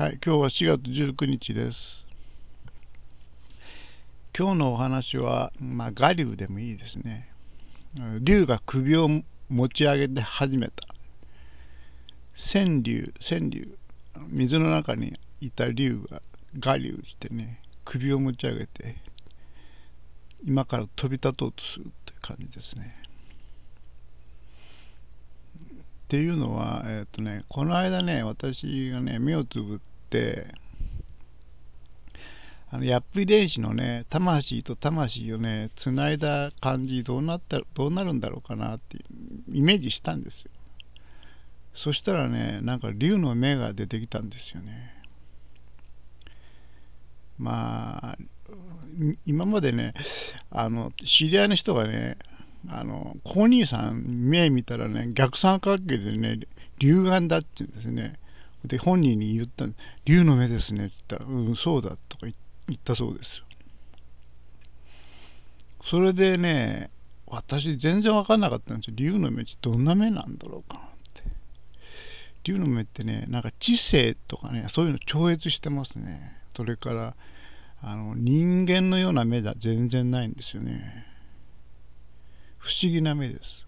はい、今日は4月19日です。今日のお話は、まあ、我流でもいいですね。竜が首を持ち上げて始めた。川竜、川竜、水の中にいた竜が、我流してね、首を持ち上げて、今から飛び立とうとするって感じですね。っていうのは、えっ、ー、とね、この間ね、私がね、目をつぶっってあのヤップ遺伝子のね魂と魂をねつないだ感じどうなったどうなるんだろうかなってイメージしたんですよそしたらねなんか竜の目が出てきたんですよねまあ今までねあの知り合いの人がねあの公認さん目見たらね逆三角形でね竜眼だって言うんですねで、本人に言った、竜の目ですねって言ったら、うん、そうだとか言ったそうですよ。それでね、私全然わかんなかったんですよ。竜の目ってどんな目なんだろうかなって。竜の目ってね、なんか知性とかね、そういうの超越してますね。それから、あの人間のような目じゃ全然ないんですよね。不思議な目です。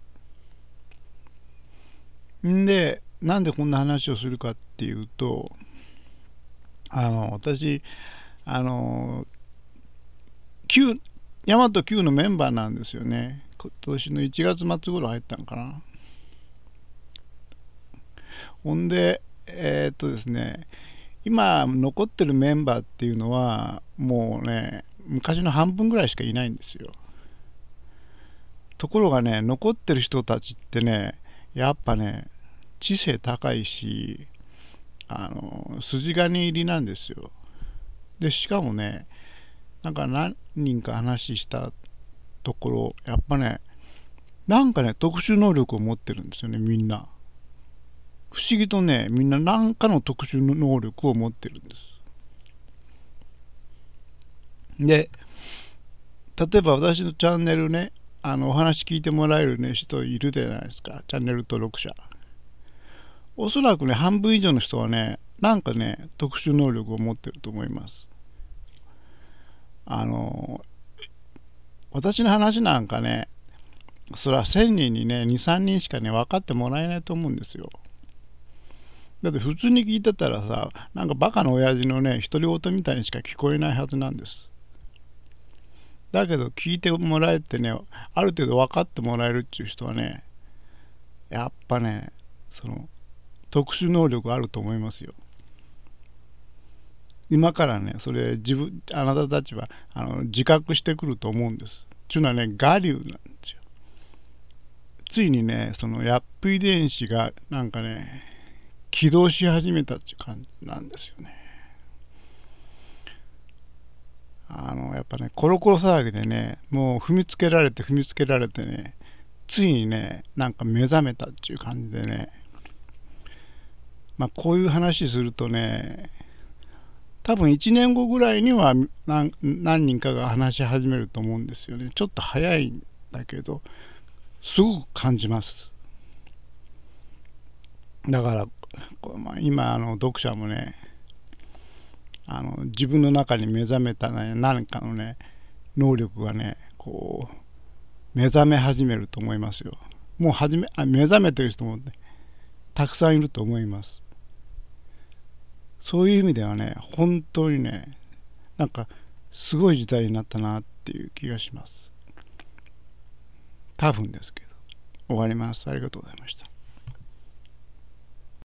んで、なんでこんな話をするかっていうとあの私あの旧大和 Q のメンバーなんですよね今年の1月末頃入ったのかなほんでえー、っとですね今残ってるメンバーっていうのはもうね昔の半分ぐらいしかいないんですよところがね残ってる人たちってねやっぱね知性高いしあの筋金入りなんですよでしかもねなんか何人か話したところやっぱねなんかね特殊能力を持ってるんですよねみんな不思議とねみんな何かの特殊能力を持ってるんですで例えば私のチャンネルねあのお話聞いてもらえる、ね、人いるじゃないですかチャンネル登録者おそらくね、半分以上の人はね、なんかね、特殊能力を持ってると思います。あの、私の話なんかね、それは1000人にね、2、3人しかね、分かってもらえないと思うんですよ。だって普通に聞いてたらさ、なんかバカの親父のね、独り言みたいにしか聞こえないはずなんです。だけど聞いてもらえてね、ある程度分かってもらえるっていう人はね、やっぱね、その特殊能力あると思いますよ。今からね、それ自分、あなたたちはあの自覚してくると思うんです。ちゅうのはね、我流なんですよ。ついにね、そのヤップ遺伝子がなんかね、起動し始めたっていう感じなんですよね。あの、やっぱね、コロコロ騒ぎでね、もう踏みつけられて踏みつけられてね、ついにね、なんか目覚めたっていう感じでね、まあ、こういう話するとね多分1年後ぐらいには何何人かが話し始めると思うんですよねちょっと早いんだけどすごく感じますだから、今あの読者もねあの自分の中に目覚めた、ね、何かのね能力がねこう目覚め始めると思いますよもう始めあ目覚めてる人も、ね、たくさんいると思いますそういう意味ではね本当にねなんかすごい時代になったなっていう気がします多分ですけど終わりますありがとうございました